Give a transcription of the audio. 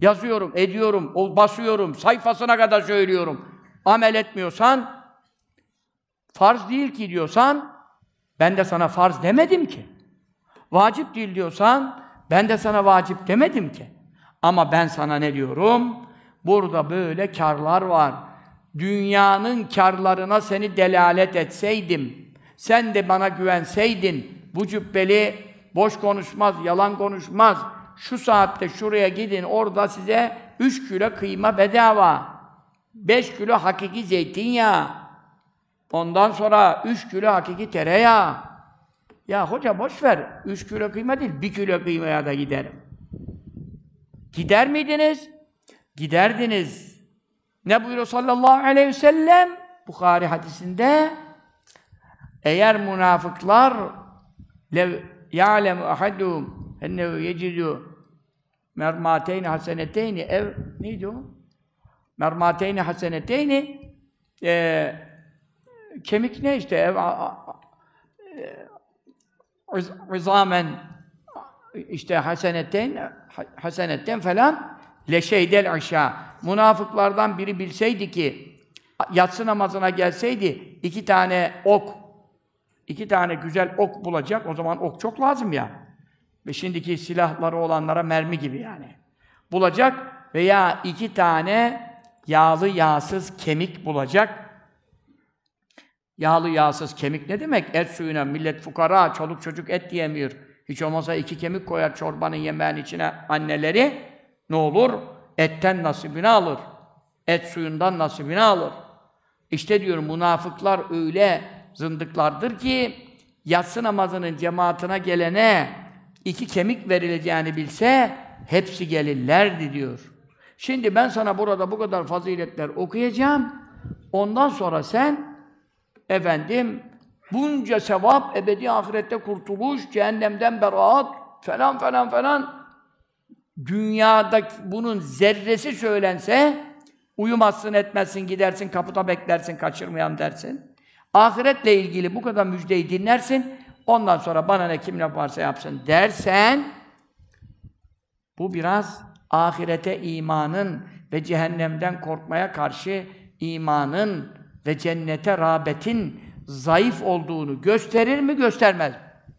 Yazıyorum, ediyorum, basıyorum, sayfasına kadar söylüyorum. Amel etmiyorsan, farz değil ki diyorsan, ben de sana farz demedim ki. Vacip değil diyorsan, ben de sana vacip demedim ki. Ama ben sana ne diyorum? Burada böyle karlar var. Dünyanın karlarına seni delalet etseydim, sen de bana güvenseydin, bu cübbeli boş konuşmaz, yalan konuşmaz, şu saatte şuraya gidin, orada size üç kilo kıyma bedava, beş kilo hakiki zeytinyağı, ondan sonra üç kilo hakiki tereyağı. Ya hoca boş ver, üç kilo kıyma değil, bir kilo kıymaya da giderim. Gider miydiniz? Giderdiniz. Ne buyuruyor sallallahu aleyhi ve sellem? Bukhari hadisinde eğer münafıklar lev ya'lemu ahadum ennehu yecidu mermateyni haseneteyni ev neydi o? Mermateyni haseneteyni e, kemik ne işte ev a, rızamen e, işte hasenetten hasenetten falan leşeydel aşağı. Münafıklardan biri bilseydi ki yatsı namazına gelseydi iki tane ok iki tane güzel ok bulacak. O zaman ok çok lazım ya. Ve şimdiki silahları olanlara mermi gibi yani. Bulacak veya iki tane yağlı yağsız kemik bulacak. Yağlı yağsız kemik ne demek? Et suyuna millet fukara, çoluk çocuk et diyemiyor. Hiç olmazsa iki kemik koyar çorbanın yemeğin içine anneleri. Ne olur? Etten nasibini alır. Et suyundan nasibini alır. İşte diyorum münafıklar öyle zındıklardır ki yatsı namazının cemaatine gelene iki kemik verileceğini bilse hepsi gelirlerdi diyor. Şimdi ben sana burada bu kadar faziletler okuyacağım. Ondan sonra sen efendim bunca sevap, ebedi ahirette kurtuluş, cehennemden beraat falan falan falan dünyada bunun zerresi söylense uyumazsın etmezsin gidersin kapıda beklersin kaçırmayan dersin. Ahiretle ilgili bu kadar müjdeyi dinlersin. Ondan sonra bana ne kim ne varsa yapsın dersen bu biraz ahirete imanın ve cehennemden korkmaya karşı imanın ve cennete rağbetin zayıf olduğunu gösterir mi göstermez mi?